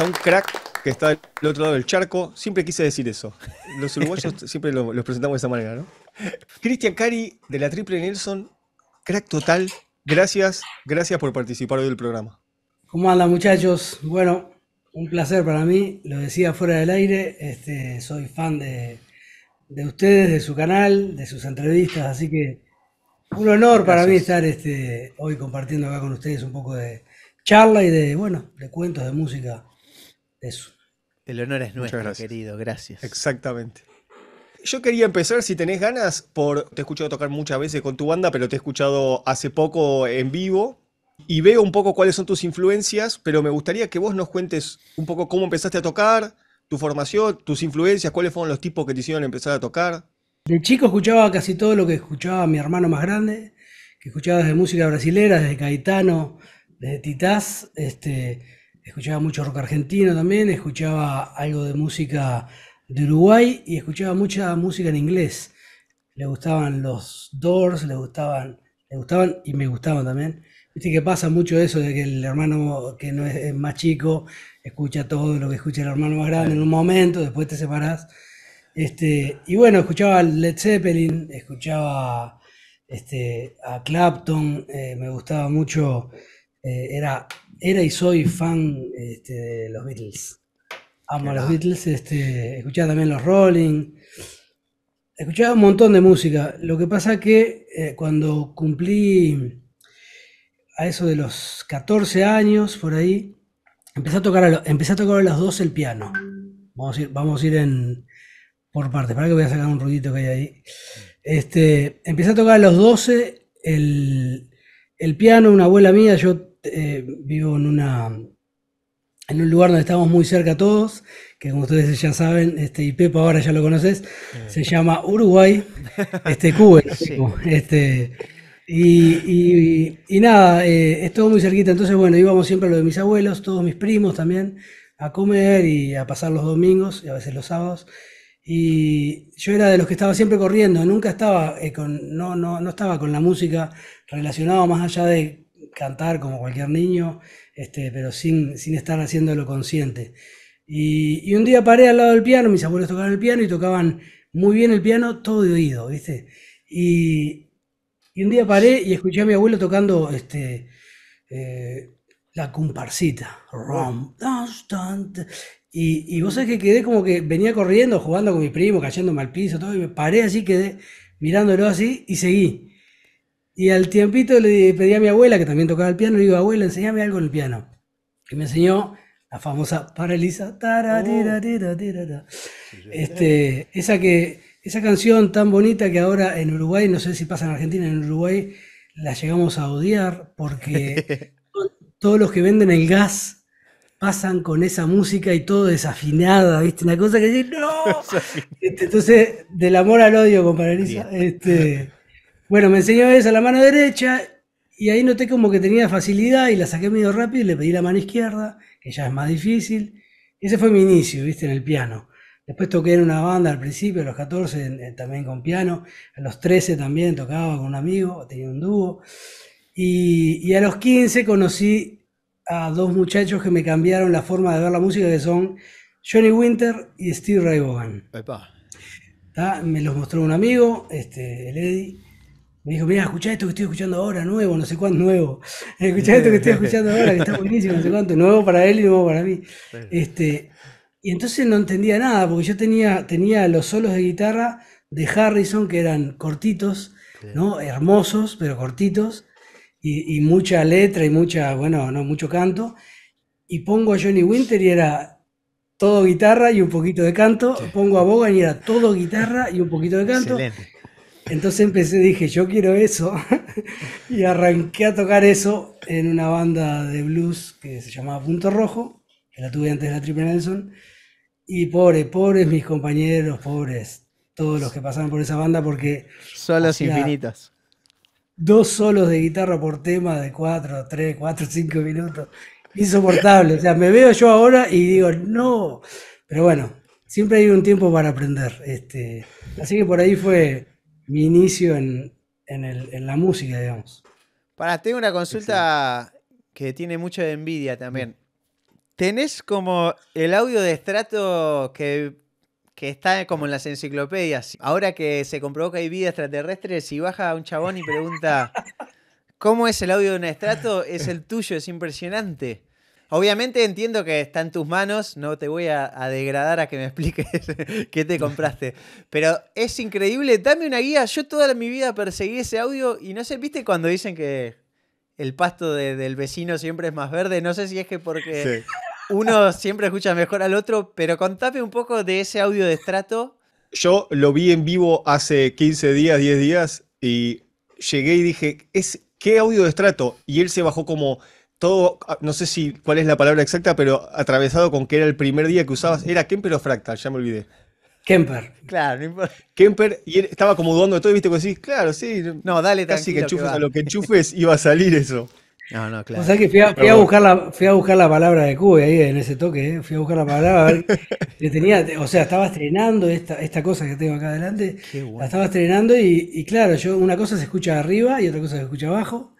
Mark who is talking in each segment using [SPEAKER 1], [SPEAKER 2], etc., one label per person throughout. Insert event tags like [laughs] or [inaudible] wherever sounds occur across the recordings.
[SPEAKER 1] a un crack que está del otro lado del charco. Siempre quise decir eso. Los uruguayos [laughs] siempre los presentamos de esa manera, ¿no? Cristian Cari, de la Triple Nelson, crack total. Gracias, gracias por participar hoy del programa.
[SPEAKER 2] ¿Cómo andan, muchachos? Bueno, un placer para mí. Lo decía fuera del aire. Este, soy fan de, ustedes, de su canal, de sus entrevistas. Así que un honor para mí estar este, hoy compartiendo acá con ustedes un poco de charla y de, bueno, de cuentos de música
[SPEAKER 3] eso. El honor es nuestro, querido. Gracias. Exactamente.
[SPEAKER 1] Yo quería empezar, si tenés ganas, por. Te he escuchado tocar muchas veces con tu banda, pero te he escuchado hace poco en vivo. Y veo un poco cuáles son tus influencias, pero me gustaría que vos nos cuentes un poco cómo empezaste a tocar, tu formación, tus influencias, cuáles fueron los tipos que te hicieron empezar a tocar.
[SPEAKER 2] De chico escuchaba casi todo lo que escuchaba mi hermano más grande, que escuchaba desde música brasilera, desde Caetano, desde Titás, este, escuchaba mucho rock argentino también, escuchaba algo de música de Uruguay y escuchaba mucha música en inglés. Le gustaban los Doors, le gustaban, le gustaban y me gustaban también. Viste que pasa mucho eso de que el hermano que no es, más chico escucha todo lo que escucha el hermano más grande en un momento, después te separás. Este, y bueno, escuchaba Led Zeppelin, escuchaba este, a Clapton, eh, me gustaba mucho, eh, era era y soy fan este, de los Beatles. Amo a los Beatles, este, escuchaba también los Rolling, escuchaba un montón de música. Lo que pasa que eh, cuando cumplí a eso de los 14 años, por ahí, empecé a tocar a, a, tocar los 12 el piano. Vamos a ir, vamos a ir en, por partes, para que voy a sacar un ruidito que hay ahí. Este, empecé a tocar a los 12 el piano, una abuela mía, yo eh, vivo en una en un lugar donde estamos muy cerca todos, que como ustedes ya saben, este, y Pepo ahora ya lo conoces, eh. se llama Uruguay, este Cuba, [laughs] este, y, nada, eh, es todo muy cerquita, entonces bueno, íbamos siempre a lo de mis abuelos, todos mis primos también, a comer y a pasar los domingos y a veces los sábados. Y yo era de los que estaba siempre corriendo, nunca estaba con, no, no, no estaba con la música relacionada más allá de cantar como cualquier niño, este, pero sin, sin estar haciéndolo consciente. Y, un día paré al lado del piano, mis abuelos tocaban el piano y tocaban muy bien el piano, todo de oído, ¿viste? Y, un día paré y escuché a mi abuelo tocando este, eh, la comparsita. Rom, y, y, vos sabés que quedé como que venía corriendo, jugando con mi primo, cayéndome al piso, todo, y me paré así, quedé mirándolo así y seguí. Y al tiempito le pedí a mi abuela, que también tocaba el piano, le digo, abuela, enséñame algo en el piano. Y me enseñó la famosa Paralisa. Oh. este, esa, que, esa canción tan bonita que ahora en Uruguay, no sé si pasa en Argentina, en Uruguay la llegamos a odiar porque [laughs] todos los que venden el gas pasan con esa música y todo desafinada, ¿viste? Una cosa que dice, ¡no! [laughs] Este, entonces, del amor al odio con Paralisa. Este, bueno, me enseñó a la mano derecha y ahí noté como que tenía facilidad y la saqué medio rápido y le pedí la mano izquierda, que ya es más difícil. Ese fue mi inicio, viste, en el piano. Después toqué en una banda al principio, a los 14 también con piano, a los 13 también tocaba con un amigo, tenía un dúo. Y, a los 15 conocí a dos muchachos que me cambiaron la forma de ver la música, que son Johnny Winter y Steve Ray Vaughan. Me los mostró un amigo, este, el Eddie me dijo, mira, escuchá esto que estoy escuchando ahora, nuevo, no sé cuánto, nuevo. [laughs] Escuchá esto que estoy escuchando ahora, que está buenísimo, no sé cuánto, nuevo para él y nuevo para mí. Este, y entonces no entendía nada, porque yo tenía, tenía los solos de guitarra de Harrison, que eran cortitos, ¿no? Hermosos, pero cortitos, y, mucha letra y mucha, bueno, no, mucho canto. Y pongo a Johnny Winter y era todo guitarra y un poquito de canto. Pongo a Bogan y era todo guitarra y un poquito de canto. Entonces empecé, dije, yo quiero eso. [laughs] y arranqué a tocar eso en una banda de blues que se llamaba Punto Rojo, que la tuve antes de la Triple Nelson. Y pobres, pobres mis compañeros, pobres todos los que pasaron por esa banda, porque. Solos infinitos. Dos solos de guitarra por tema de cuatro, 3, cuatro, cinco minutos. Insoportable. O sea, me veo yo ahora y digo, no. Pero bueno, siempre hay un tiempo para aprender. Este, así que por ahí fue mi inicio en, la música, digamos.
[SPEAKER 3] Para, tengo una consulta que tiene mucho de envidia también. ¿Tenés como el audio de estrato que, que, está como en las enciclopedias? Ahora que se comprobó que hay vida extraterrestre, si baja un chabón y pregunta, [laughs] ¿cómo es el audio de un estrato? Es el tuyo, es impresionante. Obviamente entiendo que está en tus manos, no te voy a, degradar a que me [laughs] expliques qué te compraste, pero es increíble, dame una guía, yo toda mi vida perseguí ese audio y no sé, viste cuando dicen que el pasto del vecino siempre es más verde, no sé si es que porque uno siempre escucha mejor al otro, pero contame un poco de ese audio de estrato.
[SPEAKER 1] Yo lo vi en vivo hace 15 días, 10 días y llegué y dije, es, ¿qué audio de estrato? Y él se bajó como todo, ah, no sé si cuál es la palabra exacta, pero atravesado con que era el primer día que usabas, era Kemper o Fractal, ya me olvidé. Kemper. Claro, no Kemper, y estaba como dudando de todo, viste, que decís, claro, sí. No, dale, Casi que enchufes a lo que enchufes
[SPEAKER 2] iba a salir eso.
[SPEAKER 1] No, no, claro. O sea que fui a, buscar,
[SPEAKER 2] la, fui a buscar la palabra de Cube ahí en ese toque, ¿eh? fui a buscar la palabra, tenía, o sea, estaba estrenando esta, esta cosa que tengo acá adelante, bueno. la estaba estrenando y, y claro, yo una cosa se escucha arriba y otra cosa se escucha abajo,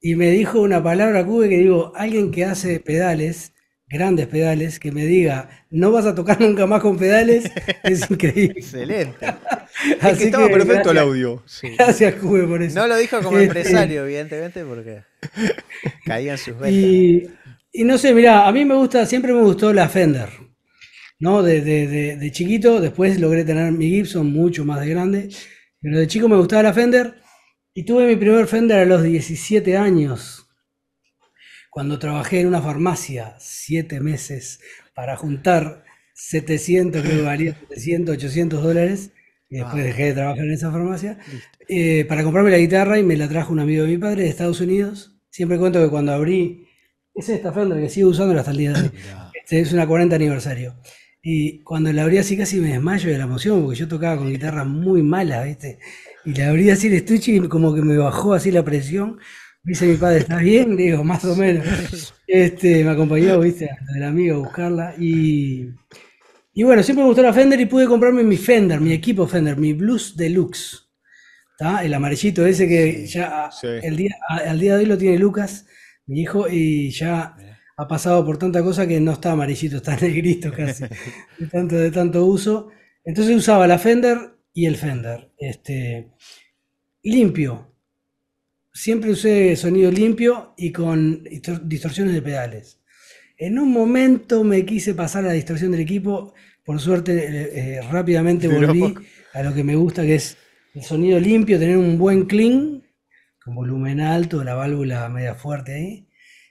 [SPEAKER 2] y me dijo una palabra cube que digo, alguien que hace pedales, grandes pedales, que me diga, no vas a tocar [laughs] nunca más con pedales, [laughs] es increíble. Excelente. [laughs] Así estaba perfecto el audio. Gracias, Cube, por eso. No lo dijo como empresario,
[SPEAKER 3] evidentemente, porque
[SPEAKER 2] caían sus ventas. Y, no sé, mirá, a mí me gusta, siempre me gustó la Fender. ¿no? De, de, chiquito, después logré tener mi Gibson mucho más grande, pero de chico me gustaba la Fender. Y tuve mi primer Fender a los 17 años, cuando trabajé en una farmacia siete meses para juntar 700, creo que valía 700, 800 dólares, y ah. después dejé de trabajar en esa farmacia, eh, para comprarme la guitarra y me la trajo un amigo de mi padre de Estados Unidos. Siempre cuento que cuando abrí, es esta Fender que sigo usando hasta el día de hoy, este, es una 40 aniversario. Y cuando la abrí así casi me desmayo de la emoción, porque yo tocaba con guitarras muy malas, ¿viste? Y le abrí así el estuche y como que me bajó así la presión. dice mi padre, ¿estás bien? digo, más o menos. Este, me acompañó, viste, del amigo a buscarla. Y, y bueno, siempre me gustó la Fender y pude comprarme mi Fender, mi equipo Fender, mi Blues Deluxe. ¿está? El amarillito ese que ya el día, al día de hoy lo tiene Lucas, mi hijo, y ya ha pasado por tanta cosa que no está amarillito, está [laughs] negrito casi, de, tanto, de tanto uso. Entonces usaba la Fender y el Fender. Este, limpio. Siempre usé sonido limpio y con distorsiones de pedales. En un momento me quise pasar a la distorsión del equipo. Por suerte, eh, eh, rápidamente volví a lo que me gusta, que es el sonido limpio, tener un buen clean, con volumen alto, la válvula media fuerte ahí.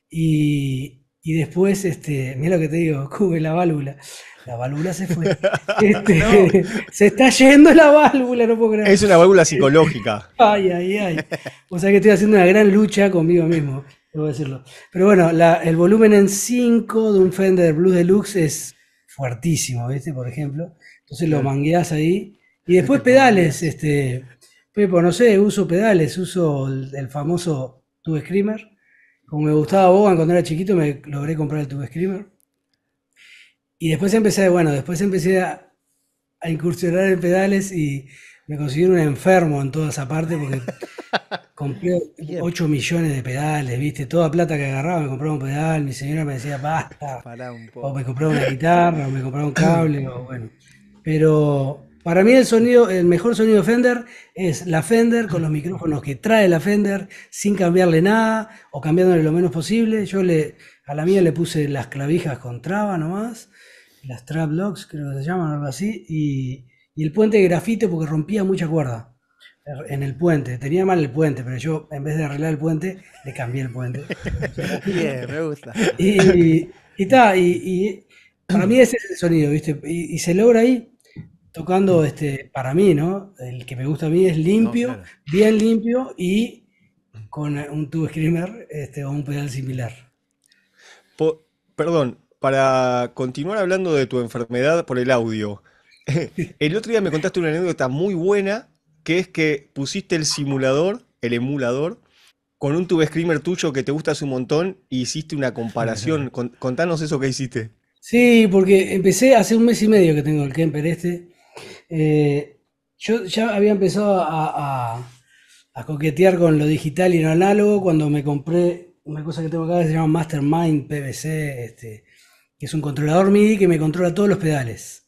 [SPEAKER 2] Y, y después, este, mira lo que te digo, [laughs] cube la válvula. La válvula se fue. [laughs] Este, se está yendo la válvula, no puedo creer. Es una válvula
[SPEAKER 1] psicológica.
[SPEAKER 2] [laughs] ay, ay, ay. O sea que estoy haciendo una gran lucha conmigo mismo, debo decirlo. Pero bueno, el volumen en 5 de un Fender Blues Deluxe es fuertísimo, ¿viste? Por ejemplo. Entonces lo mangueás ahí. Y después pedales, este. Pepo, no sé, uso pedales, uso el, el famoso Tube Screamer. Como me gustaba Boga, cuando era chiquito, me logré comprar el Tube Screamer. Y después empecé, bueno, después empecé a, incursionar en pedales y me considero un enfermo en toda esa parte porque [laughs] compré 8 millones de pedales, viste, toda plata que agarraba me compraba un pedal, mi señora me decía basta, o me compraba una guitarra, o me compraba un cable, o bueno. Pero para mí el sonido, el mejor sonido Fender es la Fender con los micrófonos que trae la Fender sin cambiarle nada o cambiándole lo menos posible. Yo le, a la mía le puse las clavijas con traba nomás, las trap locks creo que se llaman algo así, y, el puente de grafito porque rompía mucha cuerda en el puente. Tenía mal el puente, pero yo en vez de arreglar el puente, le cambié el puente. [laughs] Bien, me
[SPEAKER 3] gusta. Y,
[SPEAKER 2] está y, para mí ese es el sonido, ¿viste? Y, se logra ahí tocando mm. este, para mí, ¿no? El que me gusta a mí es limpio, bien limpio y mm. con un Tube screamer este, o un pedal similar.
[SPEAKER 1] perdón, para continuar hablando de tu enfermedad por el audio. [laughs] el otro día me contaste una anécdota muy buena, que es que pusiste el simulador, el emulador, con un tube screamer tuyo que te gusta un montón y e hiciste una comparación. [laughs] contanos eso que hiciste.
[SPEAKER 2] Sí, porque empecé hace un mes y medio que tengo el Kemper este eh, yo ya había empezado a, coquetear con lo digital y lo análogo cuando me compré una cosa que tengo acá que se llama Mastermind PVC, este, que es un controlador MIDI que me controla todos los pedales.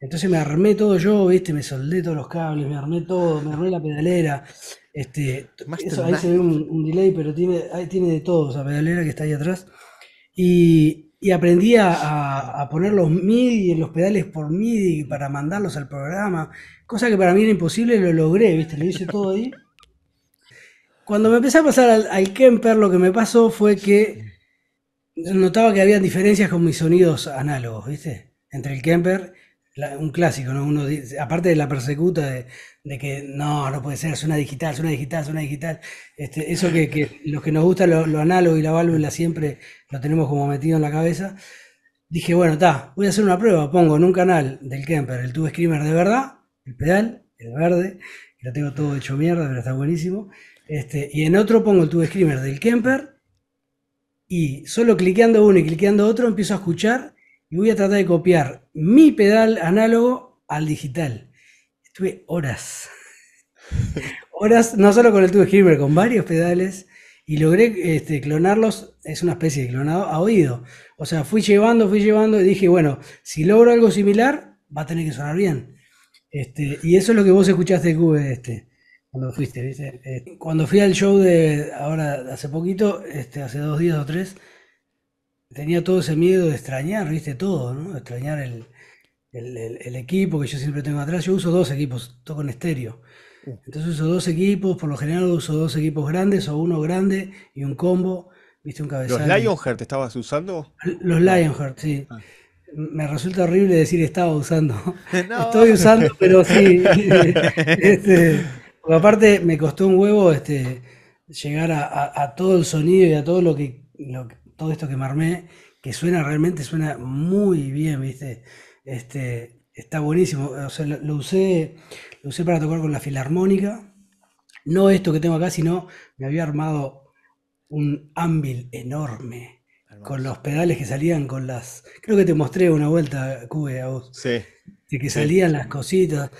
[SPEAKER 2] Entonces me armé todo yo, viste, me soldé todos los cables, me armé todo, me armé la pedalera. Este, ahí se ve un, delay, pero tiene, ahí tiene de todo, esa pedalera que está ahí atrás. Y, y aprendí a, poner los MIDI, los pedales por MIDI para mandarlos al programa, cosa que para mí era imposible, lo logré, ¿viste? Lo hice todo ahí. Cuando me empecé a pasar al, al Kemper, lo que me pasó fue que notaba que había diferencias con mis sonidos análogos, ¿viste? Entre el Kemper un clásico, ¿no? Uno aparte de la persecuta de, que no, no puede ser, es una digital, es una digital, es una digital. Este, eso que, los que nos gusta lo, análogo y la válvula siempre lo tenemos como metido en la cabeza. Dije, bueno, está, voy a hacer una prueba. Pongo en un canal del Kemper el Tube screamer de verdad, el pedal, el verde, que lo tengo todo hecho mierda, pero está buenísimo. Este, y en otro pongo el Tube screamer del Kemper y solo cliqueando uno y cliqueando otro empiezo a escuchar y voy a tratar de copiar mi pedal análogo al digital. Estuve horas, [laughs] horas, no solo con el Tube Hilbert, con varios pedales y logré este, clonarlos, es una especie de clonado a oído. O sea, fui llevando, fui llevando y dije, bueno, si logro algo similar, va a tener que sonar bien. Este, y eso es lo que vos escuchaste, Cube, este, cuando fuiste, eh, cuando fui al show de ahora, hace poquito, este, hace dos días o tres, tenía todo ese miedo de extrañar, viste, todo, ¿no? Extrañar el, equipo que yo siempre tengo atrás. Yo uso dos equipos, toco en estéreo. Entonces uso dos equipos, por lo general uso dos equipos grandes o uno grande y un combo, viste, un cabezal. ¿Los Lionheart
[SPEAKER 1] estabas usando? Los Lionheart,
[SPEAKER 2] sí. Ah. Me resulta horrible decir estaba usando. [laughs] Estoy usando, pero sí. [laughs] Este, aparte me costó un huevo este, llegar a, todo el sonido y a todo lo que, todo esto que me armé, que suena realmente, suena muy bien, ¿viste? Este, está buenísimo. O sea, lo, usé, lo usé para tocar con la filarmónica. No esto que tengo acá, sino me había armado un ámbil enorme con los pedales que salían con las. Creo que te mostré una vuelta, Cube, a vos. Sí. De que salían las cositas.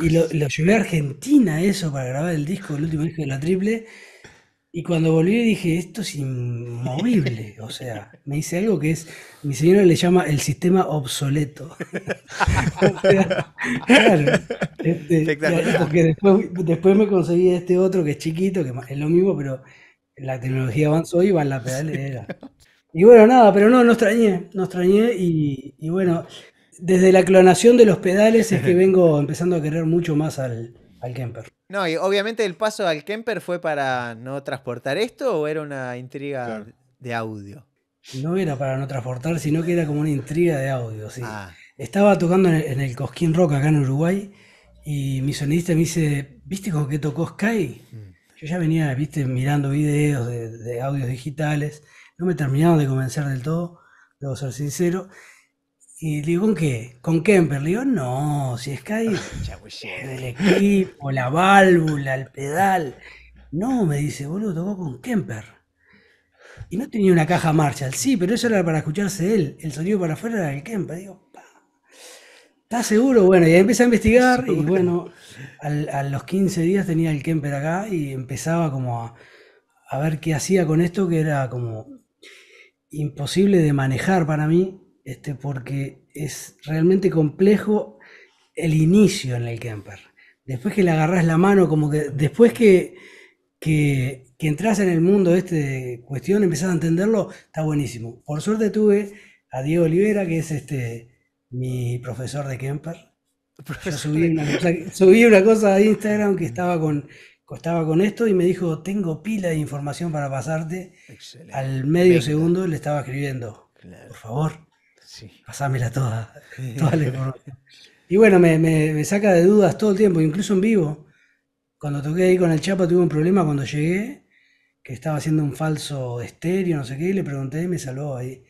[SPEAKER 2] y lo, lo, llevé a Argentina eso para grabar el disco, el último disco de la triple. Y cuando volví dije, esto es inmovible. O sea, me dice algo que es, mi señora le llama el sistema obsoleto. [laughs] claro. Este, porque después, me conseguí este otro que es chiquito, que es lo mismo, pero la tecnología avanzó y van las pedales. Y bueno, nada, pero no, no extrañé, no extrañé y bueno, desde la clonación de los pedales es que [laughs] vengo empezando a querer mucho más al, al Kemper.
[SPEAKER 3] No, y obviamente el paso al Kemper fue para no transportar esto o era una intriga
[SPEAKER 2] de audio. No era para no transportar, sino que era como una intriga de audio, sí. Ah. Estaba tocando en el, Cosquín Rock acá en Uruguay y mi sonidista me dice, ¿viste con qué tocó Sky? Mm. Yo ya venía, viste, mirando videos de, de audios digitales, no me terminaron de convencer del todo, debo ser sincero. Y le digo, ¿con qué? ¿Con Kemper? Le digo, no, si es que hay [laughs] el equipo, la válvula, el pedal. No, me dice, boludo, tocó con Kemper. Y no tenía una caja Marshall, sí, pero eso era para escucharse él. El sonido para afuera era el Kemper. Digo, ¿estás seguro? Bueno, y empecé a investigar y bueno, a los 15 días tenía el Kemper acá y empezaba como a, a ver qué hacía con esto, que era como imposible de manejar para mí este, porque es realmente complejo el inicio en el Kemper, Después que le agarras la mano, como que después que, entras en el mundo este de esta cuestión, empezás a entenderlo, está buenísimo. Por suerte tuve a Diego Olivera, que es este, mi profesor de Kemper, [laughs] [laughs] subí una, cosa a Instagram que estaba con, estaba con esto y me dijo, tengo pila de información para pasarte. Al medio segundo le estaba escribiendo, por favor, Sí. Pasámela toda, Y bueno, me, me, saca de dudas todo el tiempo, incluso en vivo. Cuando toqué ahí con el Chapa tuve un problema cuando llegué, que estaba haciendo un falso estéreo, no sé qué, y le pregunté y me salvó ahí.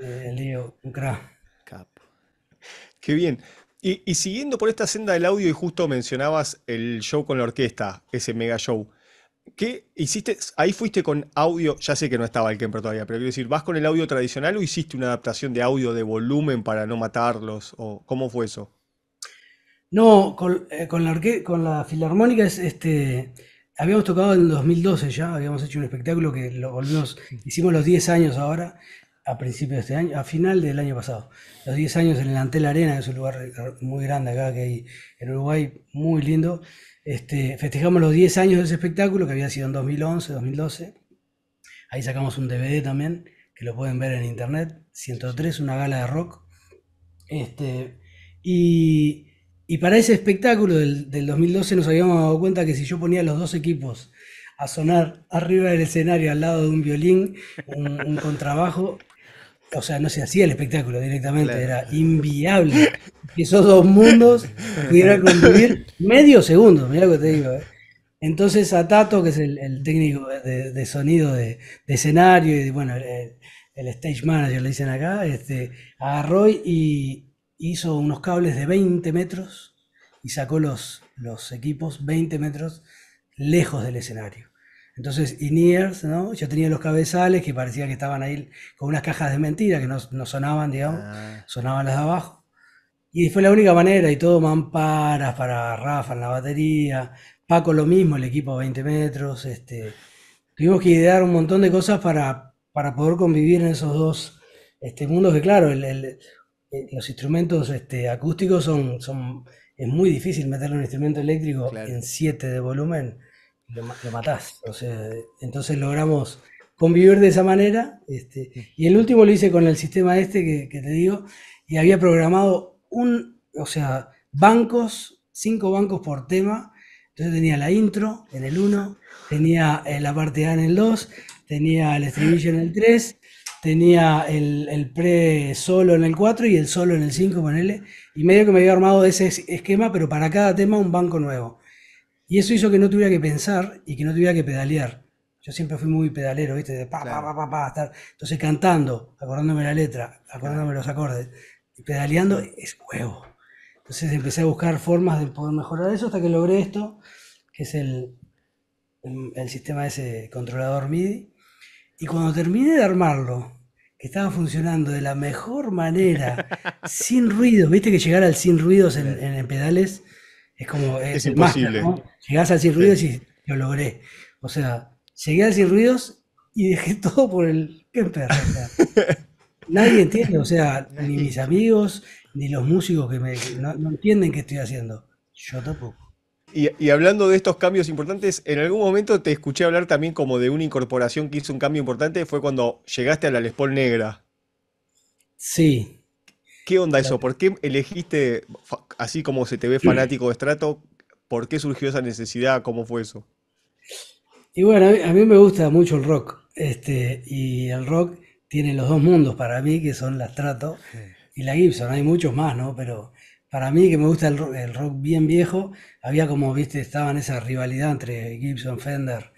[SPEAKER 2] el eh, le un crack.
[SPEAKER 1] Capo. Qué bien. Y, y, siguiendo por esta senda del audio, y justo mencionabas el show con la orquesta, ese mega show. ¿Qué hiciste? Ahí fuiste con audio, ya sé que no estaba el Kemper todavía, pero quiero decir, ¿vas con el audio tradicional o hiciste una adaptación de audio de volumen para no matarlos? ¿O cómo fue eso?
[SPEAKER 2] No, con, eh, la, con la filarmónica es este. Habíamos tocado en 2012 ya, habíamos hecho un espectáculo que lo volvimos, hicimos los 10 años ahora, a principio de este año, a final del año pasado. Los 10 años en el Antel Arena, que es un lugar muy grande acá que hay en Uruguay, muy lindo. Este, festejamos los 10 años de ese espectáculo, que había sido en 2011, 2012. Ahí sacamos un DVD también, que lo pueden ver en internet, 103, una gala de rock. Este, y, para ese espectáculo del, 2012 nos habíamos dado cuenta que si yo ponía los dos equipos a sonar arriba del escenario al lado de un violín, un contrabajo, o sea, no se hacía el espectáculo directamente, era inviable que esos dos mundos pudieran convivir medio segundo, mira lo que te digo. Eh. Entonces a Tato, que es el, técnico de, sonido de, escenario y bueno, el, stage manager le dicen acá, este, agarró y hizo unos cables de 20 metros y sacó los, los equipos 20 metros lejos del escenario. Entonces, in Yo tenía los cabezales que parecía que estaban ahí con unas cajas de mentira que no, sonaban, digamos, ah. sonaban las de abajo. Y fue la única manera, y todo mamparas para Rafa en la batería, Paco lo mismo, el equipo a 20 metros, este, tuvimos que idear un montón de cosas para, poder convivir en esos dos este, mundos que claro, eh, los instrumentos este, acústicos son, son, es muy difícil meterle un instrumento eléctrico en 7 de volumen lo, lo, matás. entonces logramos convivir de esa manera. Este, y el último lo hice con el sistema este que, te digo, y había programado un, o sea, bancos, cinco bancos por tema. Entonces tenía la intro en el 1, tenía eh, la parte A en el 2, tenía el estribillo en el 3, tenía el, pre solo en el 4 y el solo en el 5, L Y medio que me había armado de ese esquema, pero para cada tema un banco nuevo. Y eso hizo que no tuviera que pensar y que no tuviera que pedalear. Yo siempre fui muy pedalero, ¿viste? De pa, pa, pa, pa, estar. Entonces cantando, acordándome la letra, acordándome los acordes, y pedaleando es huevo. Entonces empecé a buscar formas de poder mejorar eso hasta que logré esto, que es el, el, sistema de ese controlador MIDI. Y cuando terminé de armarlo, que estaba funcionando de la mejor manera, [laughs] sin ruido, viste que llegar al sin ruidos en, en pedales es como. Eh, es, imposible. ¿no? Llegás ruidos y lo logré. O sea, llegué al ruidos y dejé [laughs] todo por el qué [laughs] nadie entiende, o sea, ni mis amigos, ni los músicos que me, no, entienden qué estoy haciendo. Yo tampoco.
[SPEAKER 1] Y, y, hablando de estos cambios importantes, en algún momento te escuché hablar también como de una incorporación que hizo un cambio importante, fue cuando llegaste a la Les Paul Negra. Sí, ¿Qué onda eso? ¿Por qué elegiste, así como se te ve fanático de Strato, por qué surgió esa necesidad? ¿Cómo fue eso?
[SPEAKER 2] Y bueno, a mí, me gusta mucho el rock. Este, y el rock tiene los dos mundos para mí, que son la Strato y la Gibson. Hay muchos más, ¿no? Pero para mí, que me gusta el rock, bien viejo, había como, viste, estaba en esa rivalidad entre Gibson, Fender,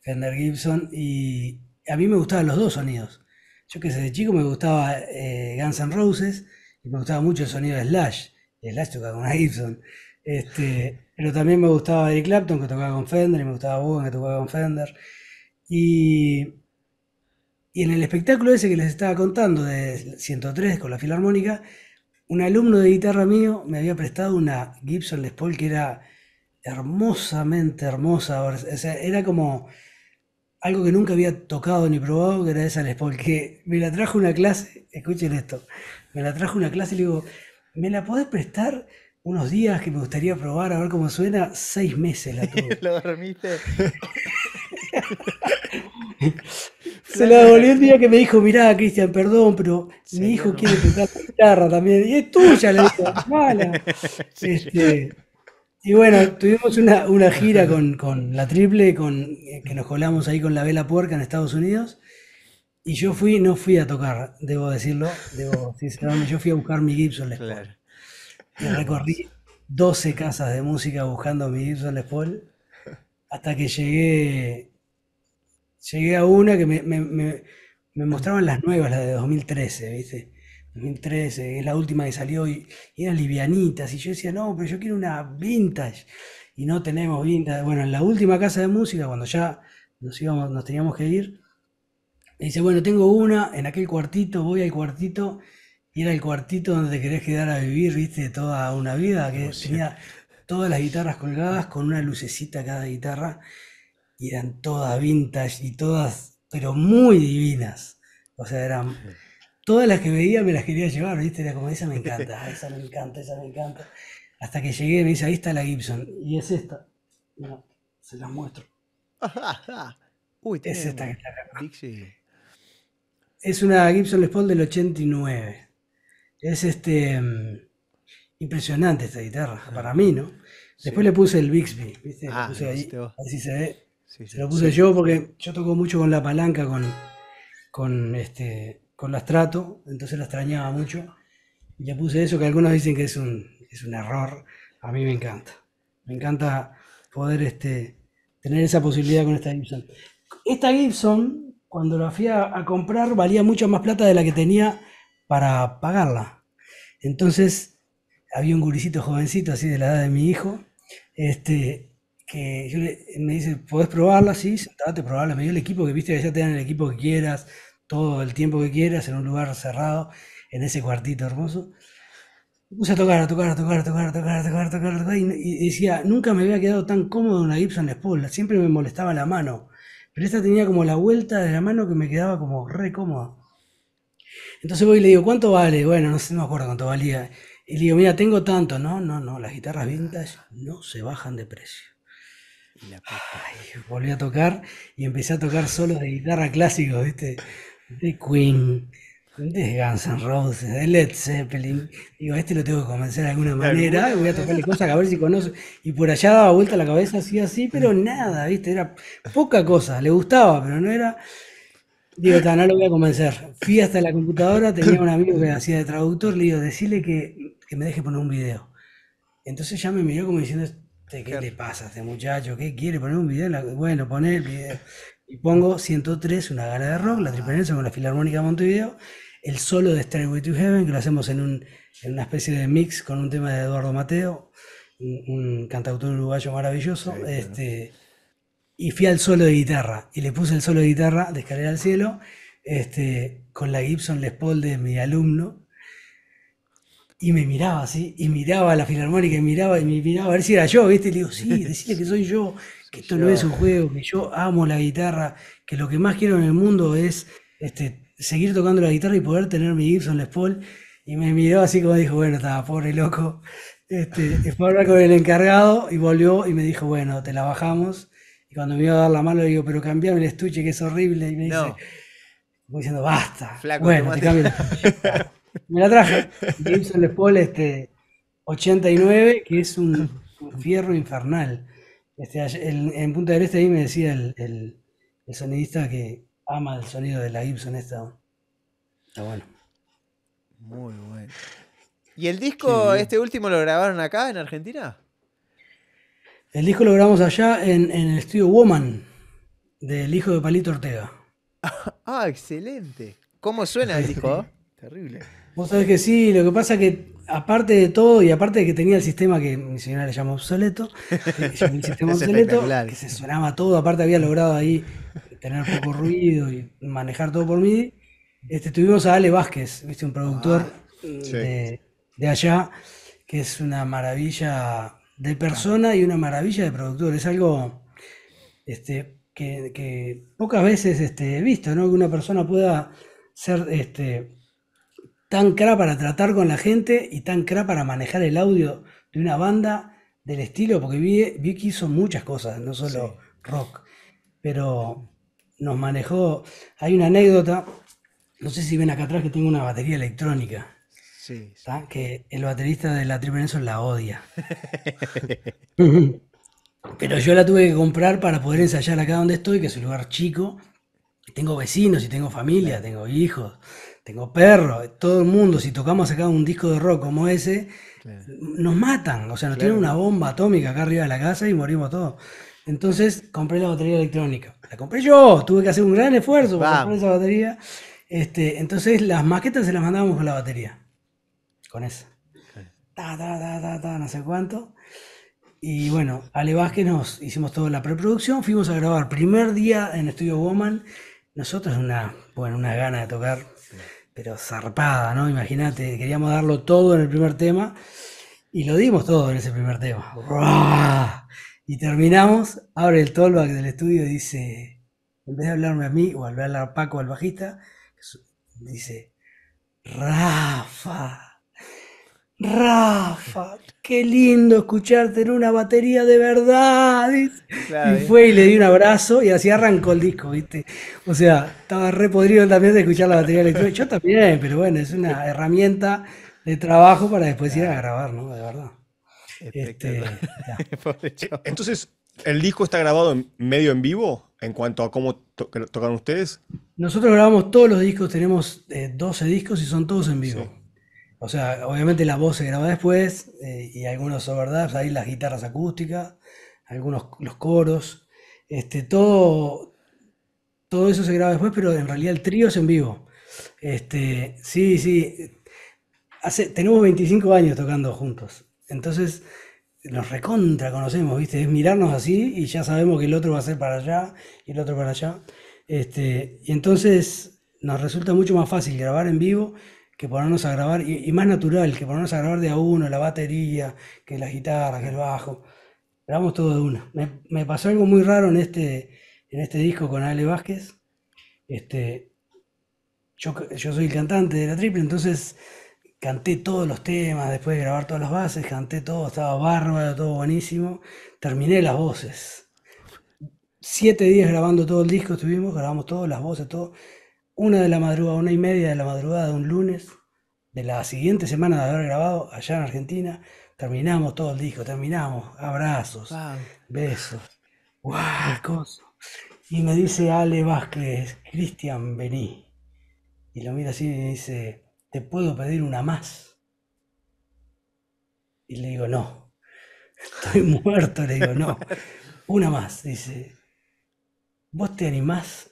[SPEAKER 2] Fender, Gibson. Y a mí me gustaban los dos sonidos. Yo que sé, de chico me gustaba eh, Guns N' Roses y me gustaba mucho el sonido de Slash, y Slash tocaba con una Gibson. Este, pero también me gustaba Eric Clapton, que tocaba con Fender, y me gustaba Bowen, que tocaba con Fender. Y, y en el espectáculo ese que les estaba contando de 103 con la Filarmónica, un alumno de guitarra mío me había prestado una Gibson Les Paul que era hermosamente hermosa. era como algo que nunca había tocado ni probado, que era esa Les Paul, que me la trajo una clase, escuchen esto, me la trajo una clase y le digo, ¿me la podés prestar? Unos días que me gustaría probar a ver cómo suena, seis meses la tuve.
[SPEAKER 3] [laughs] ¿Lo dormiste? [laughs]
[SPEAKER 2] Se la devolví el día que me dijo, mirá, Cristian, perdón, pero mi hijo quiere tocar la guitarra también. Y es tuya, la dijo, mala. [laughs] Este, y bueno, tuvimos una, gira con, con, la triple, con, eh, que nos colamos ahí con la Vela Puerca en Estados Unidos. Y yo fui, no fui a tocar, debo decirlo, debo, [laughs] yo fui a buscar mi Gibson Les Paul. recorrí 12 casas de música buscando mi Gibson Les Paul hasta que llegué, llegué a una que me, me, mostraban las nuevas, las de 2013, ¿viste? 2013, es la última que salió y, y eran livianitas. Y yo decía, no, pero yo quiero una vintage. Y no tenemos vintage. Bueno, en la última casa de música, cuando ya nos, íbamos, nos teníamos que ir, dice, bueno, tengo una, en aquel cuartito, voy al cuartito, y era el cuartito donde querés quedar a vivir, viste, toda una vida, que tenía todas las guitarras colgadas con una lucecita cada guitarra, y eran todas vintage y todas, pero muy divinas. O sea, eran [laughs] todas las que veía me las quería llevar, viste, era como esa me encanta, [laughs] esa me encanta, esa me encanta. Hasta que llegué y me dice, ahí está la Gibson, y es esta. se la muestro. [laughs] Uy, es esta que está es una Gibson Les Paul del 89. Es este mm, impresionante esta guitarra, ah. para mí, ¿no? Después le puse el Bixby, ¿viste? Ah, ahí, así se ve. se lo puse yo porque yo toco mucho con la palanca, con, con, este, con las entonces la extrañaba mucho. Y le puse eso, que algunos dicen que es un, es un error. A mí me encanta. Me encanta poder este, tener esa posibilidad con esta Gibson. Esta Gibson cuando la fui a, comprar valía mucho más plata de la que tenía para pagarla. Entonces había un gurisito jovencito, así de la edad de mi hijo, este, que me dice, ¿podés probarla? Sí, sentate, probarla. Me dio el equipo que viste que ya te dan el equipo que quieras, todo el tiempo que quieras, en un lugar cerrado, en ese cuartito hermoso. puse a tocar, a tocar, a tocar, a tocar, a tocar, a tocar, a tocar, y, decía, nunca me había quedado tan cómodo una Gibson Les Paul, siempre me molestaba la mano pero esta tenía como la vuelta de la mano que me quedaba como re cómoda. Entonces voy y le digo, ¿cuánto vale? Bueno, no sé, no me acuerdo cuánto valía. Y le digo, mira, tengo tanto. No, no, no, las guitarras vintage no se bajan de precio. Ay, volví a tocar y empecé a tocar solos de guitarra clásicos, ¿viste? De Queen, de Guns Roses, de Led Zeppelin. Digo, este lo tengo que convencer de alguna manera, voy a tocarle cosas a ver si conoce. Y por allá daba vuelta la cabeza así, así, pero mm. nada, ¿viste? Era poca cosa, le gustaba, pero no era. Digo, no lo voy a convencer. Fui hasta la computadora, tenía un amigo que hacía de traductor, le digo, decirle que, me deje poner un video. Entonces ya me miró como diciendo, este, ¿qué te le pasa a este muchacho? ¿Qué quiere poner un video? Bueno, poner el video. Y pongo 103, una gara de rock, la triple con la Filarmónica de Montevideo, el solo de Stairway to Heaven, que lo hacemos en, una especie de mix con un tema de Eduardo Mateo, un, cantautor uruguayo maravilloso. este, Y fui al solo de guitarra y le puse el solo de guitarra de Escalera al Cielo este, con la Gibson Les Paul de mi alumno. Y me miraba así, y miraba a la filarmónica, y miraba, y me miraba a ver si era yo, ¿viste? Y le digo, sí, [laughs] decía que soy yo, que esto no es un juego, que yo amo la guitarra, que lo que más quiero en el mundo es este, seguir tocando la guitarra y poder tener mi Gibson Les Paul. Y me miró así como dijo, bueno, estaba pobre loco. Este, fue a hablar con el encargado y volvió y me dijo, bueno, te la bajamos. Y cuando me iba a dar la mano le digo, pero cambiame el estuche que es horrible. Y me dice, voy diciendo, basta. bueno, te cambio la... Me la traje. Gibson Les Paul este, 89, que es un, fierro infernal. Este, en, en, Punta del Este ahí me decía el sonidista que, ama el sonido de la Gibson esta. Está bueno. Muy bueno. ¿Y el disco, este
[SPEAKER 3] último, lo grabaron acá en Argentina?
[SPEAKER 2] El disco lo grabamos allá en, el estudio Woman, del hijo de Palito Ortega.
[SPEAKER 3] [laughs] ah, excelente. ¿Cómo suena el disco? [laughs] [laughs] Terrible.
[SPEAKER 2] Vos sabés que sí, lo que pasa es que aparte de todo y aparte de que tenía el sistema que mi señora le llama obsoleto, el sistema obsoleto, que se sonaba todo, aparte había logrado ahí tener poco ruido y manejar todo por mí, este, tuvimos a Ale Vázquez, ¿viste? un productor ah, de, allá, que es una maravilla de persona y una maravilla de productor. Es algo este, que, pocas veces este, he visto, ¿no? Que una persona pueda ser este, tan cra para tratar con la gente y tan cra para manejar el audio de una banda del estilo, porque vi, vi que hizo muchas cosas, no solo rock. Pero nos manejó. Hay una anécdota, no sé si ven acá atrás que tengo una batería electrónica. Sí. Que el baterista de la Triple Nelson la odia. [laughs] Pero yo la tuve que comprar para poder ensayar acá donde estoy, que es un lugar chico. Tengo vecinos y tengo familia, tengo hijos, tengo perros, todo el mundo. Si tocamos acá un disco de rock como ese, nos matan. O sea, nos tienen una bomba atómica acá arriba de la casa y morimos todos. Entonces compré la batería electrónica. La compré yo, tuve que hacer un gran esfuerzo para esa batería. Este, entonces las maquetas se las mandábamos con la batería. Con esa. Ta, ta, ta, ta, ta, no sé cuánto. Y bueno, Ale que nos hicimos toda la preproducción, fuimos a grabar primer día en Estudio Woman. Nosotros una, bueno, una gana de tocar, pero zarpada, ¿no? Imagínate, queríamos darlo todo en el primer tema y lo dimos todo en ese primer tema. Y terminamos, abre el tollback del estudio y dice, en vez de hablarme a mí o ver a Paco, al bajista, dice, Rafa, Rafa, qué lindo escucharte en una batería de verdad. y ¿eh? fue y le di un abrazo y así arrancó el disco, ¿viste? O sea, estaba re podrido también de escuchar la batería electrónica. Yo también, pero bueno, es una herramienta de trabajo para después ir a grabar, ¿no? De verdad. Este, [laughs] eh, entonces,
[SPEAKER 1] ¿el disco está grabado en medio en vivo en cuanto a cómo tocan
[SPEAKER 2] ustedes? Nosotros grabamos todos los discos, tenemos 12 eh, discos y son todos en vivo. O sea, obviamente la voz se graba después eh, y algunos overdubs, pues, ahí las guitarras acústicas, algunos los coros, este, todo, todo eso se graba después, pero en realidad el trío es en vivo. Este, sí, sí, Hace, tenemos 25 años tocando juntos. Entonces nos recontra conocemos, ¿viste? Es mirarnos así y ya sabemos que el otro va a ser para allá y el otro para allá. Este, y entonces nos resulta mucho más fácil grabar en vivo que ponernos a grabar, y, más natural, que ponernos a grabar de a uno, la batería, que la guitarra, que el bajo. Grabamos todo de una. Me, pasó algo muy raro en este, en este disco con Ale Vázquez. Este, yo, yo soy el cantante de la triple, entonces canté todos los temas, después de grabar todas las bases, canté todo, estaba bárbaro, todo buenísimo. Terminé las voces. Siete días grabando todo el disco estuvimos, grabamos todas las voces, todo. Una de la madrugada, una y media de la madrugada de un lunes, de la siguiente semana de haber grabado allá en Argentina, terminamos todo el disco, terminamos, abrazos, besos, guau, Y me dice Ale Vázquez, Cristian, vení. Y lo mira así y me dice, te puedo pedir una más. Y le digo, no, estoy [laughs] muerto, le digo, no, una más. Dice, ¿vos te animás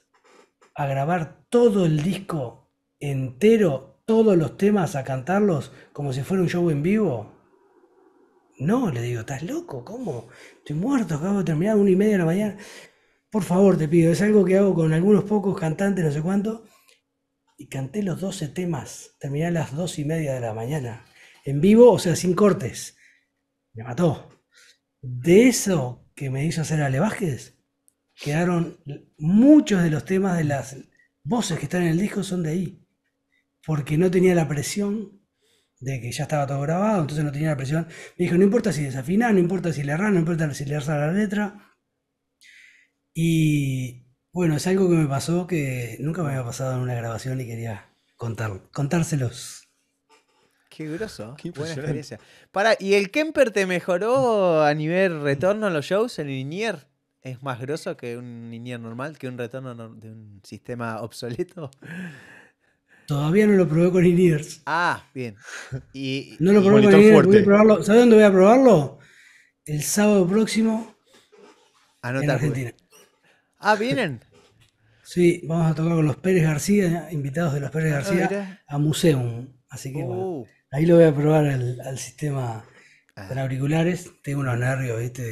[SPEAKER 2] a grabar todo el disco entero, todos los temas, a cantarlos como si fuera un show en vivo? No, le digo, ¿estás loco? ¿Cómo? Estoy muerto, acabo de terminar, una y media de la mañana. Por favor, te pido, es algo que hago con algunos pocos cantantes, no sé cuántos, y canté los 12 temas. Terminé a las 2 y media de la mañana. En vivo, o sea, sin cortes. Me mató. De eso que me hizo hacer Ale Vázquez, quedaron muchos de los temas de las voces que están en el disco son de ahí. Porque no tenía la presión de que ya estaba todo grabado, entonces no tenía la presión. Me dijo, no importa si desafina no importa si le erras, no importa si le erras la letra. Y, bueno, es algo que me pasó que nunca me había pasado en una grabación y quería contárselos.
[SPEAKER 3] Qué groso, Qué buena experiencia. Para, ¿y el Kemper te mejoró a nivel retorno a los shows? ¿El Inier es más groso que un Inier normal, que un retorno de un sistema obsoleto?
[SPEAKER 2] Todavía no lo probé con Inier.
[SPEAKER 3] Ah, bien. Y, no lo probé
[SPEAKER 2] con dónde voy a probarlo? El sábado próximo Anota en Argentina. Ah, vienen. Sí, vamos a tocar con los Pérez García, invitados de los Pérez ah, García a Museum. Así que oh. ahí lo voy a probar al sistema de ah. auriculares. Tengo unos nervios, viste,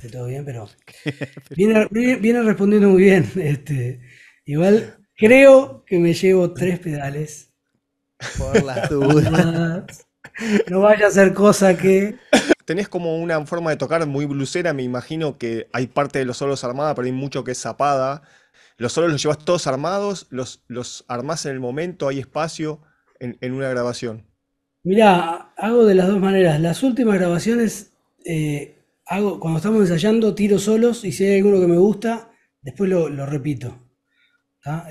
[SPEAKER 2] de todo bien, pero [laughs] viene, respondiendo muy bien. [laughs] Este, igual creo que me llevo tres pedales. Por las dudas.
[SPEAKER 1] [laughs] No vaya a ser cosa que tenés como una forma de tocar muy blusera, me imagino que hay parte de los solos armada, pero hay mucho que es zapada. Los solos los llevas todos armados, los, los armás en el momento, hay espacio en, una grabación.
[SPEAKER 2] Mirá, hago de las dos maneras. Las últimas grabaciones, eh, hago, cuando estamos ensayando, tiro solos y si hay alguno que me gusta, después lo, repito.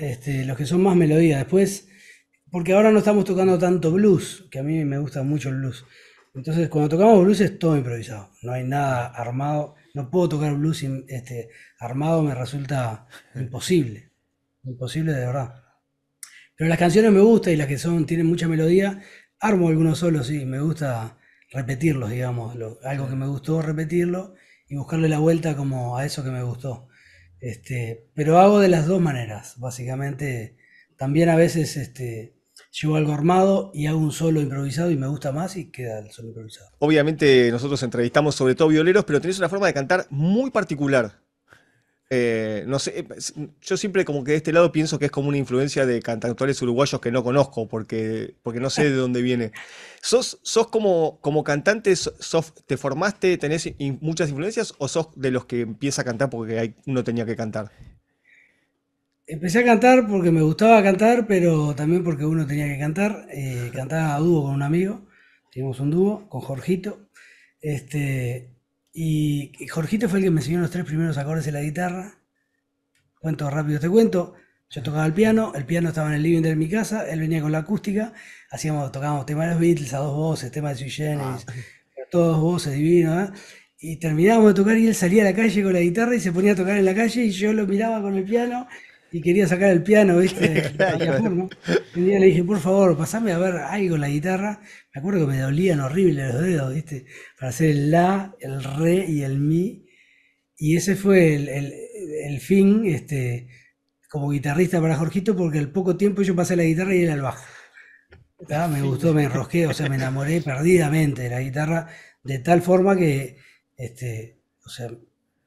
[SPEAKER 2] Este, los que son más melodías. Después, porque ahora no estamos tocando tanto blues, que a mí me gusta mucho el blues. Entonces, cuando tocamos blues es todo improvisado, no hay nada armado, no puedo tocar blues este, armado, me resulta [laughs] imposible, imposible de verdad. Pero las canciones me gustan y las que son tienen mucha melodía, armo algunos solos, sí, me gusta repetirlos, digamos, algo que me gustó repetirlo y buscarle la vuelta como a eso que me gustó. Este, pero hago de las dos maneras, básicamente, también a veces este, llevo algo armado y hago un solo improvisado y me gusta más y queda el solo improvisado.
[SPEAKER 1] Obviamente nosotros entrevistamos sobre todo violeros, pero tenés una forma de cantar muy particular. Eh, no sé, eh, yo siempre como que de este lado pienso que es como una influencia de cantautores uruguayos que no conozco porque, porque no sé de dónde viene. ¿Sos, sos como, como cantante, te formaste, tenés muchas influencias o sos de los que empieza a cantar porque uno tenía que cantar?
[SPEAKER 2] Empecé a cantar porque me gustaba cantar, pero también porque uno tenía que cantar. Eh, cantaba a dúo con un amigo, tuvimos un dúo con Jorgito. Este, y, Jorgito fue el que me enseñó los tres primeros acordes de la guitarra. Cuento rápido, te cuento. Yo tocaba el piano, el piano estaba en el living de mi casa, él venía con la acústica, hacíamos, tocábamos temas de los Beatles a dos voces, temas de Sui ah. todos voces divinos, ¿eh? y terminábamos de tocar y él salía a la calle con la guitarra y se ponía a tocar en la calle y yo lo miraba con el piano y quería sacar el piano, ¿viste? [laughs] Un día le dije, por favor, pasame a ver algo la guitarra. Me acuerdo que me dolían horrible los dedos, ¿viste? Para hacer el la, el re y el mi. Y ese fue el, fin este, como guitarrista para Jorgito, porque al poco tiempo yo pasé la guitarra y él al bajo. Me gustó, me enrosqué, o sea, me enamoré perdidamente de la guitarra, de tal forma que, este, o sea,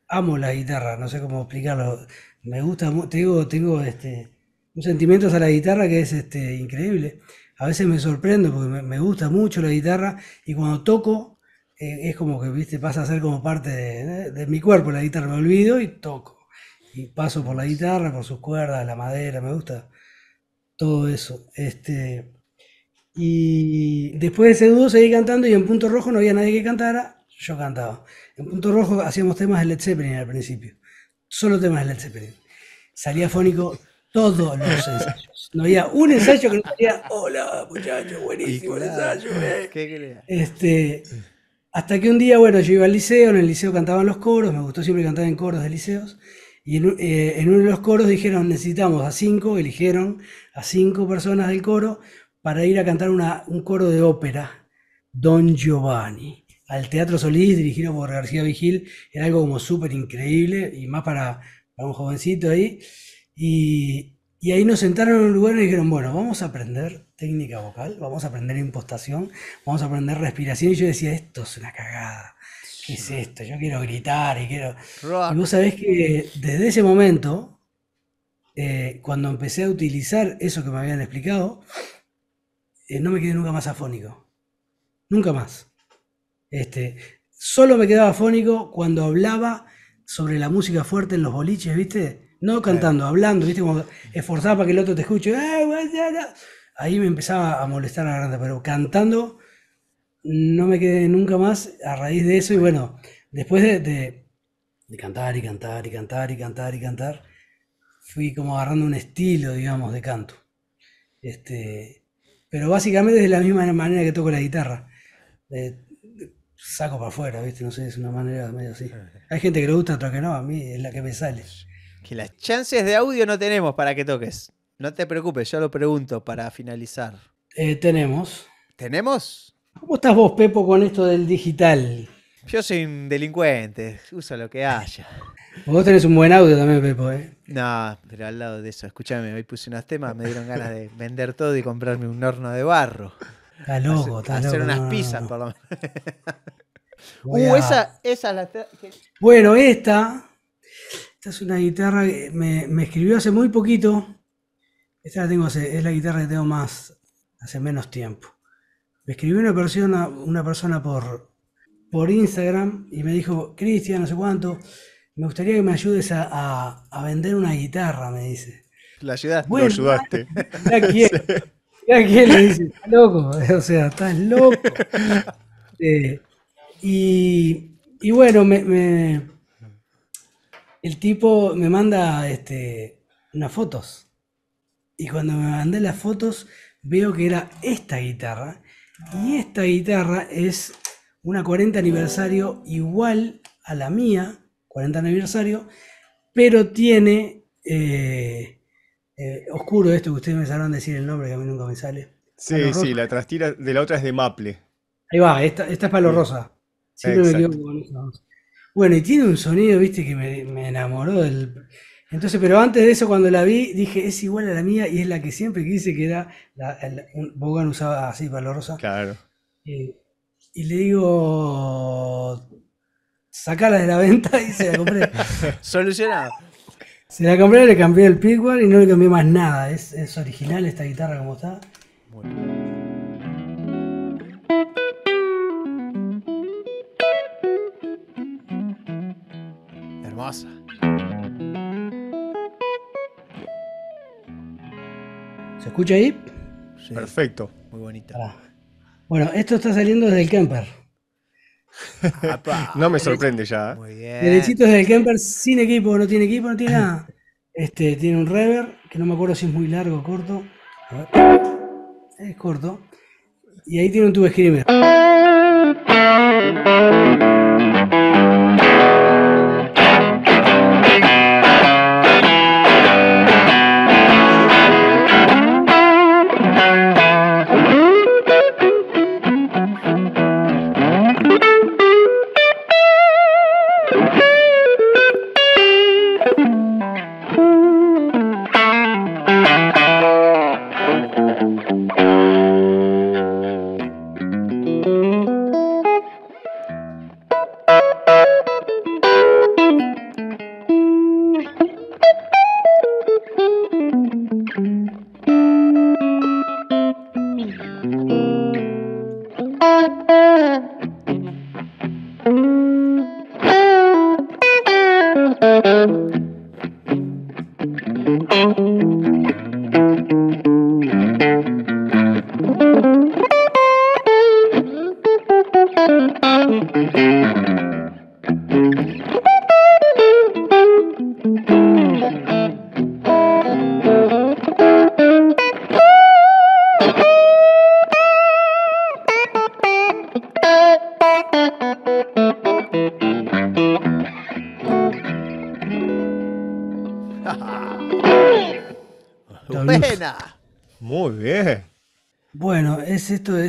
[SPEAKER 2] amo la guitarra, no sé cómo explicarlo me gusta, tengo, tengo este, un sentimiento a la guitarra que es este, increíble. A veces me sorprendo porque me, gusta mucho la guitarra y cuando toco eh, es como que viste pasa a ser como parte de, mi cuerpo la guitarra, me olvido y toco. Y paso por la guitarra, por sus cuerdas, la madera, me gusta todo eso. Este, y después de ese dudo seguí cantando y en Punto Rojo no había nadie que cantara, yo cantaba. En Punto Rojo hacíamos temas de Led Zeppelin al principio solo temas del Led Salía fónico todos los ensayos. No había un ensayo que no salía, hola muchachos, buenísimo el ensayo. Eh". este, hasta que un día, bueno, yo iba al liceo, en el liceo cantaban los coros, me gustó siempre cantar en coros de liceos. Y en, eh, uno de los coros dijeron, necesitamos a cinco, eligieron a cinco personas del coro para ir a cantar un coro de ópera, Don Giovanni al Teatro Solís dirigido por García Vigil era algo como súper increíble y más para, un jovencito ahí. Y, ahí nos sentaron en un lugar y dijeron, bueno, vamos a aprender técnica vocal, vamos a aprender impostación, vamos a aprender respiración. Y yo decía, esto es una cagada. ¿Qué es esto? Yo quiero gritar y quiero... Y vos sabés que desde ese momento, eh, cuando empecé a utilizar eso que me habían explicado, eh, no me quedé nunca más afónico. Nunca más. Este, solo me quedaba fónico cuando hablaba sobre la música fuerte en los boliches, ¿viste? No cantando, hablando, ¿viste? Como esforzaba para que el otro te escuche. Ah, Ahí me empezaba a molestar la garganta, pero cantando no me quedé nunca más a raíz de eso. Y bueno, después de, de, cantar y cantar y cantar y cantar y cantar, fui como agarrando un estilo, digamos, de canto. Este, pero básicamente es de la misma manera que toco la guitarra. Eh, saco para afuera, ¿viste? No sé, es una manera medio así. Hay gente que le gusta, otra que no, a mí es la que me sale.
[SPEAKER 3] Que las chances de audio no tenemos para que toques. No te preocupes, yo lo pregunto para finalizar.
[SPEAKER 2] Eh, tenemos.
[SPEAKER 3] ¿Tenemos?
[SPEAKER 2] ¿Cómo estás vos, Pepo, con esto del digital?
[SPEAKER 3] Yo soy un delincuente, uso lo que haya.
[SPEAKER 2] Vos tenés un buen audio también, Pepo, ¿eh?
[SPEAKER 3] No, pero al lado de eso, escúchame, hoy puse unos temas, me dieron ganas de vender todo y comprarme un horno de barro.
[SPEAKER 2] Está loco, está hacer, unas pizzas, [laughs] uh, esa, Bueno, esta. Esta es una guitarra que me, escribió hace muy poquito. Esta la tengo es la guitarra que tengo más hace menos tiempo. Me escribió una persona, una persona por, por Instagram y me dijo, Cristian, no sé cuánto, me gustaría que me ayudes a, vender una guitarra, me dice. La
[SPEAKER 3] ayudaste, bueno, ayudaste.
[SPEAKER 2] [laughs] le loco, [laughs] o sea, estás loco. [laughs] Eh, y, bueno, me, el tipo me manda este, unas fotos. Y cuando me mandé las fotos, veo que era esta guitarra. Y esta guitarra es una 40 aniversario igual a la mía, 40 aniversario, pero tiene eh, eh, oscuro esto que ustedes me sabrán decir el nombre que a mí nunca me sale. Sí, sí,
[SPEAKER 1] la trastira de la otra es de Maple.
[SPEAKER 2] Ahí va, esta, es Palo Rosa. Bueno, y tiene un sonido, viste, que me, enamoró del... Entonces, pero antes de eso, cuando la vi, dije, es igual a la mía y es la que siempre quise que era, la, Bogan usaba así Palo Rosa. Claro. Eh, y le digo, sacala de la venta y [laughs] se la compré.
[SPEAKER 3] Solucionado.
[SPEAKER 2] Se la compré, le cambié el pickware y no le cambié más nada. Es, original esta guitarra como está. Hermosa. ¿Se escucha ahí?
[SPEAKER 1] Perfecto. Muy bonita.
[SPEAKER 2] Bueno, esto está saliendo desde el camper.
[SPEAKER 1] [laughs] no me sorprende ya. ¿eh? Muy bien. Derechitos
[SPEAKER 2] del camper sin equipo, no tiene equipo, no tiene nada. [laughs] Este, tiene un rever, que no me acuerdo si es muy largo o corto. Es corto. Y ahí tiene un tubo screamer.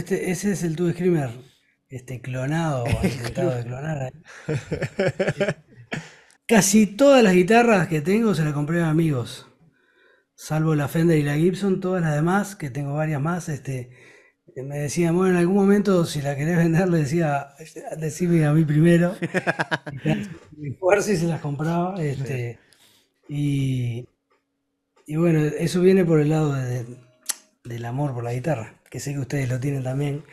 [SPEAKER 2] Este, ese es el Tube Screamer este, clonado [laughs] intentado de clonar. [laughs] Casi todas las guitarras que tengo se las compré a amigos. Salvo la Fender y la Gibson, todas las demás, que tengo varias más, este, me decían, bueno, en algún momento si la querés vender, le decía, decime a mí primero. Mi [laughs] fuerza y se las compraba. Este, y, bueno, eso viene por el lado del amor por la guitarra que sé que ustedes lo tienen también,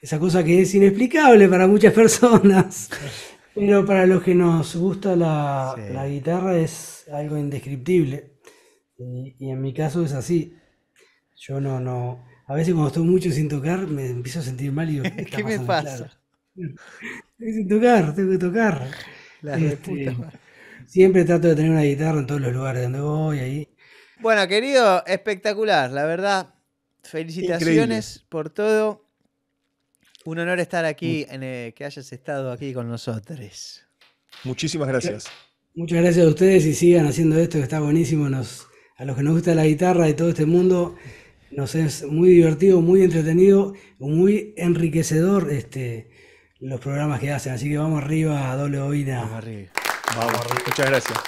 [SPEAKER 2] esa cosa que es inexplicable para muchas [laughs] personas, pero para los que nos gusta la, guitarra es algo indescriptible. Y, en mi caso es así. Yo no, no, a veces cuando estoy mucho sin tocar me empiezo a sentir mal y [laughs] ¿qué, me pasa? estoy sin tocar, tengo que tocar. Este, siempre trato de tener una guitarra en todos los lugares donde voy, ahí. Bueno, querido,
[SPEAKER 3] espectacular, la verdad. Felicitaciones por todo. Un honor estar aquí, en, eh, que hayas estado aquí con nosotros. Muchísimas gracias.
[SPEAKER 2] Muchas gracias a ustedes y sigan haciendo esto que está buenísimo. Nos, a los que nos gusta la guitarra y todo este mundo, nos es muy divertido, muy entretenido, muy enriquecedor este, los programas que hacen. Así que vamos arriba a doble bobina. Vamos arriba.
[SPEAKER 1] Muchas gracias.